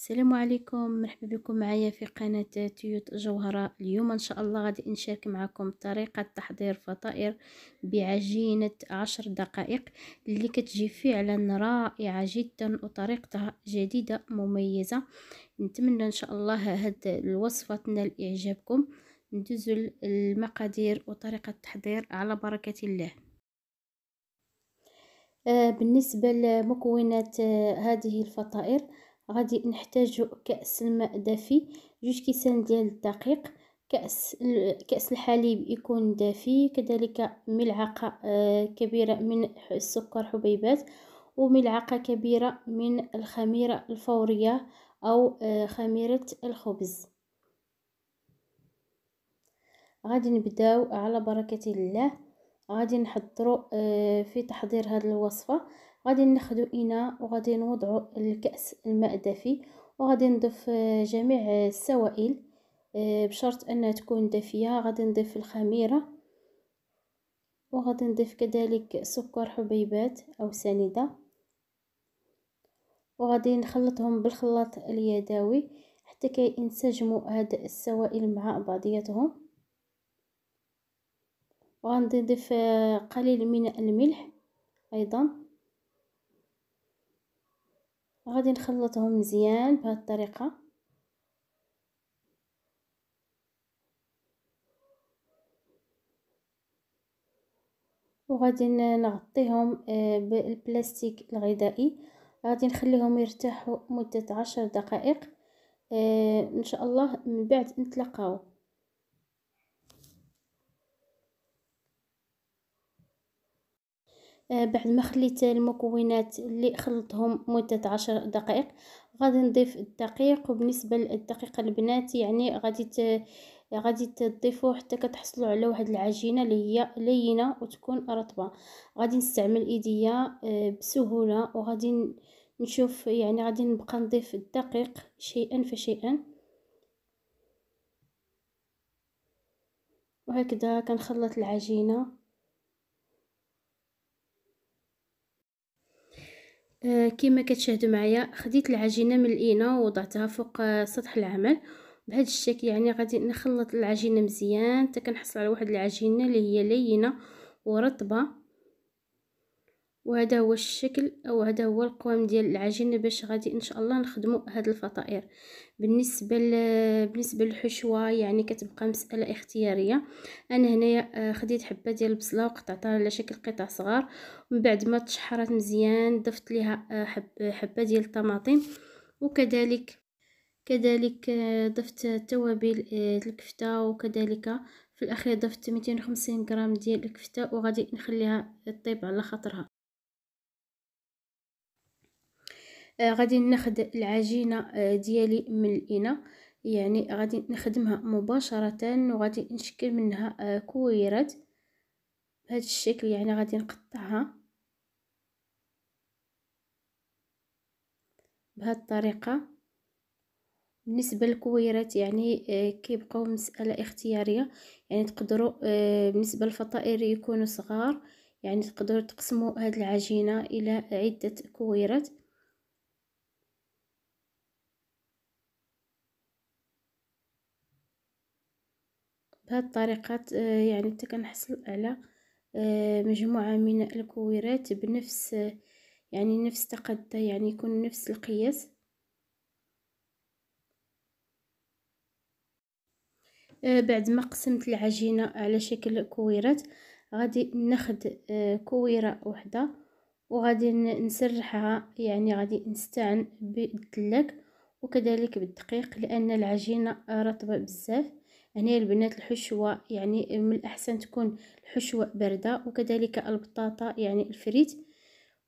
السلام عليكم مرحبا بكم معايا في قناة تيوت جوهرة اليوم ان شاء الله غادي نشارك معكم طريقة تحضير فطائر بعجينة عشر دقائق اللي كتجي فعلا رائعة جدا وطريقتها جديدة مميزة نتمنى ان شاء الله هاد الوصفة تنال اعجابكم ندوزو المقادير وطريقة التحضير على بركة الله آه، بالنسبة لمكونات آه، هذه الفطائر غادي نحتاجو كأس الماء دافي جوج كيسان ديال الدقيق كأس كأس الحليب يكون دافي كذلك ملعقة آه، كبيرة من السكر حبيبات وملعقة كبيرة من الخميرة الفورية أو آه، خميرة الخبز غادي نبداو على بركة الله غادي نحضروا آه، في تحضير هذه الوصفه غادي ناخذ اناء وغادي نوضع الكاس الماء دافي وغادي نضيف آه، جميع آه، السوائل آه، بشرط انها تكون دافيه غادي نضيف الخميره وغادي نضيف كذلك سكر حبيبات او سنيده وغادي نخلطهم بالخلاط اليدوي حتى كينسجموا هاد السوائل مع بعضياتهم نضيف قليل من الملح ايضا غادي نخلطهم مزيان بهذه الطريقه وغادي نغطيهم آه، بالبلاستيك الغذائي غادي نخليهم يرتاحوا مده عشر دقائق آه، ان شاء الله من بعد نتلاقاو آه، بعد ما خليت المكونات اللي خلطهم مده عشر دقائق غادي نضيف الدقيق وبالنسبه للدقيق البنات يعني غادي غادي تضيفوه حتى كتحصلوا على واحد العجينه اللي هي لينه وتكون رطبه غادي نستعمل ايديا آه، بسهوله وغادي نشوف يعني غادي نبقى نضيف الدقيق شيئا فشيئا وهكذا كنخلط العجينه آه، كما كتشاهدوا معايا خديت العجينه من الإناء ووضعتها فوق آه، سطح العمل بهذا الشكل يعني غادي نخلط العجينه مزيان حتى كنحصل على واحد العجينه اللي هي لينه ورطبه وهذا هو الشكل او هذا هو القوام ديال العجينه باش غادي ان شاء الله نخدموا هاد الفطائر بالنسبه ل... بالنسبه للحشوه يعني كتبقى مساله اختياريه انا هنايا آه، خديت حبه ديال البصله وقطعتها على شكل قطع صغار ومن بعد ما تشحرات مزيان ضفت ليها آه، حب... حبه ديال الطماطم وكذلك كذلك آه، ضفت توابل الكفته وكذلك في الاخير ضفت 250 غرام ديال الكفته وغادي نخليها طيب على خاطرها آه، غادي ناخذ العجينه آه، ديالي من الاناء يعني غادي نخدمها مباشره وغادي نشكل منها آه، كويرات بهذا الشكل يعني غادي نقطعها بهذه الطريقه بالنسبه للكويرات يعني كيبقاو مساله اختياريه يعني تقدروا بالنسبه للفطائر يكونوا صغار يعني تقدروا تقسموا هذه العجينه الى عده كويرات بهاد الطريقة آه، يعني حتى كنحصل على آه، مجموعة من الكويرات بنفس آه، يعني نفس تقدة يعني يكون نفس القياس بعد ما قسمت العجينة على شكل كويرات غادي ناخد كويرة وحدة وغادي نسرحها يعني غادي نستعن بالدلاك وكذلك بالدقيق لان العجينة رطبة بزاف هنا البنات الحشوة يعني من الأحسن تكون الحشوة باردة وكذلك البطاطا يعني الفريت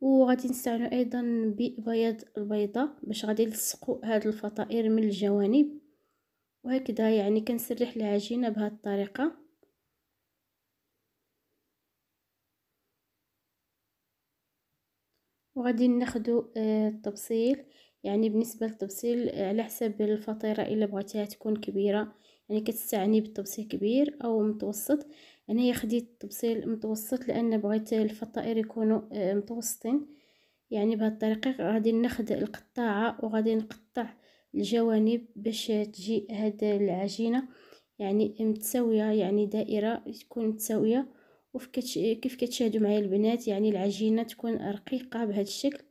وغادي نستعملو أيضا ببياض البيضة باش غادي نلصقو هاد الفطائر من الجوانب وهكذا يعني كنسرح العجينة بهاد الطريقة وغادي ناخدو آه، التبصيل يعني بالنسبة للتبصيل على حسب الفطيرة الا بغيتيها تكون كبيرة يعني كتستعني بالتبصيل كبير او متوسط يعني خديت التبصيل متوسط لان بغيت الفطائر يكونوا آه، متوسطين يعني بهاد الطريقه غادي ناخذ القطاعه وغادي نقطع الجوانب باش تجي هاد العجينه يعني متساويه يعني دائره تكون متساويه وكيف كتشاهدوا معايا البنات يعني العجينه تكون رقيقه بهذا الشكل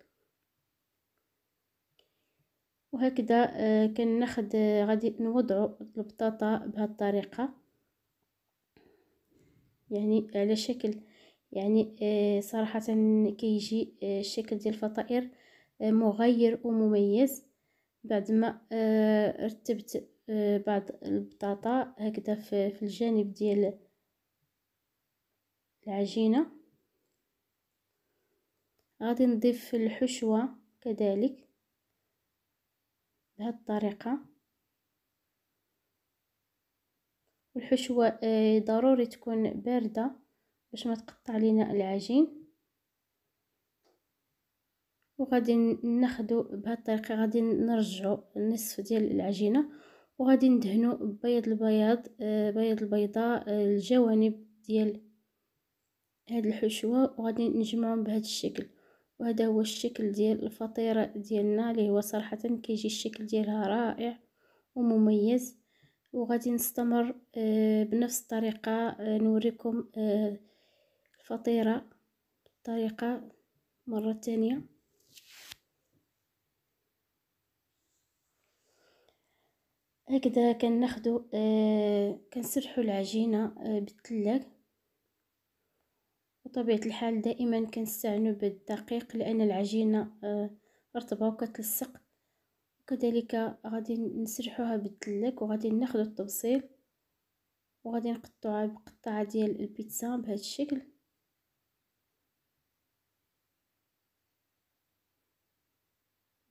وهكذا آه، كناخد آه، غادي نوضعو البطاطا بهاد الطريقه يعني على شكل يعني آه، صراحه كيجي الشكل ديال الفطائر مغير ومميز بعد ما رتبت بعض البطاطا هكذا في الجانب ديال العجينه غادي نضيف الحشوه كذلك بهذه الطريقة والحشوة آه، ضروري تكون باردة باش ما تقطع لينا العجين وغادي ناخدو بهذه الطريقة غادي نرجعو نصف ديال العجينة وغادي ندهنو بيض البياض آه، بيض البيضاء آه، الجوانب ديال هاد الحشوة وغادي نجمعهم بهذا الشكل وهذا هو الشكل ديال الفطيرة ديالنا اللي هو صراحة كيجي الشكل ديالها رائع ومميز وغادي نستمر آه، بنفس الطريقة آه، نوريكم آه، الفطيرة بطريقة مرة تانية هكذا كناخدو كنسرحو العجينة بالثلاج بطبيعة الحال دائما كنستعنو بالدقيق لأن العجينة آه، رطبة وكتلصق وكذلك غادي نسرحوها بالدلك وغادي ناخدو التبصيل وغادي نقطعوها بقطعة ديال البيتزا بهذا الشكل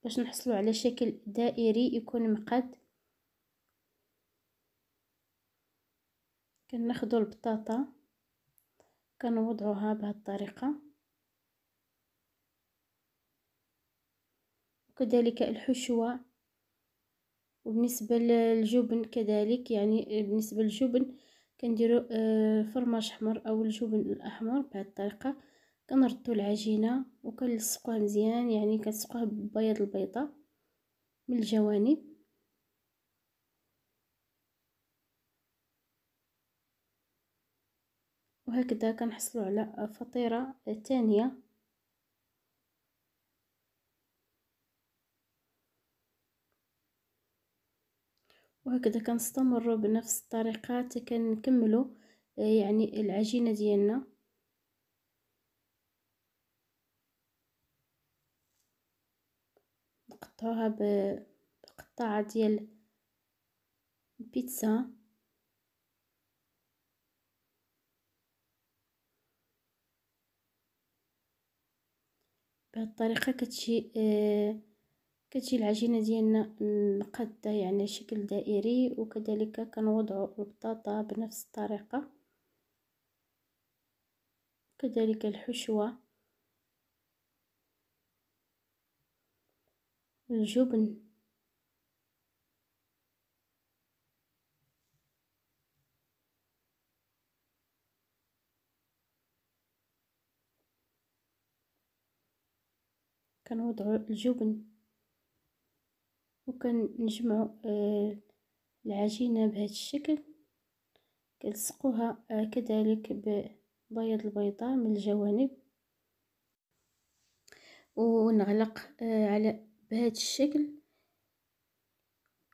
باش نحصلو على شكل دائري يكون مقاد كناخدو البطاطا كنوضعوها بهاد الطريقة وكذلك الحشوة وبالنسبة للجبن كذلك يعني بالنسبة للجبن كنديرو آه، فرماج حمر او الجبن الاحمر بهاد الطريقه كنردو العجينه وكنلصقوها مزيان يعني كنلصقوها ببياض البيضه من الجوانب وهكذا كنحصلوا على فطيرة ثانية وهكذا كنستمر بنفس الطريقة حتى كنكملوا آه، يعني العجينة ديالنا نقطعوها بقطعة ديال البيتزا الطريقه كتجي آه، كتجي العجينة ديالنا مقادة يعني شكل دائري وكذلك كنوضعو البطاطا بنفس الطريقة كذلك الحشوة الجبن كنوضعو الجبن وكنجمعو آه، العجينه بهذا الشكل كنلصقوها آه، كذلك ببيض البيضه من الجوانب ونغلق آه، على بهذا الشكل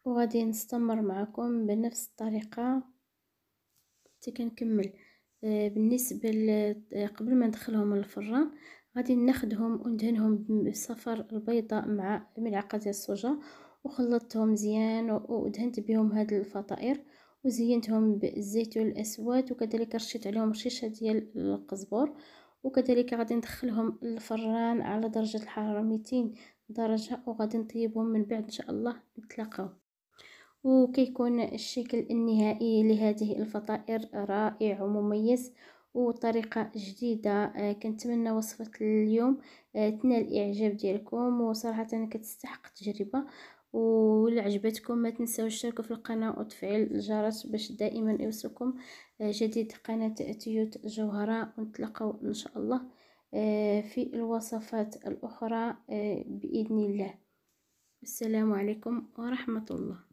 وغادي نستمر معكم بنفس الطريقه حتى كنكمل بالنسبه قبل ما ندخلهم الفران غادي ناخدهم وندهنهم بالصفر البيضاء مع ملعقه ديال الصوجه وخلطتهم مزيان ودهنت بهم هاد الفطائر وزينتهم بالزيتون الاسود وكذلك رشيت عليهم رشيشه ديال القزبر وكذلك غادي ندخلهم الفران على درجه الحراره 200 درجه وغادي نطيبهم من بعد ان شاء الله نتلاقاو وكيكون الشكل النهائي لهذه الفطائر رائع ومميز وطريقة جديدة آه، كنتمنى وصفة اليوم آه، تنال الاعجاب ديالكم وصراحة كتستحق التجربة ولا عجبتكم ما تنسوا تشتركوا في القناة وتفعيل الجرس باش دائما يوصلكم آه، جديد قناة تيوت جوهرة ونتلقوا ان شاء الله في الوصفات الاخرى باذن الله السلام عليكم ورحمة الله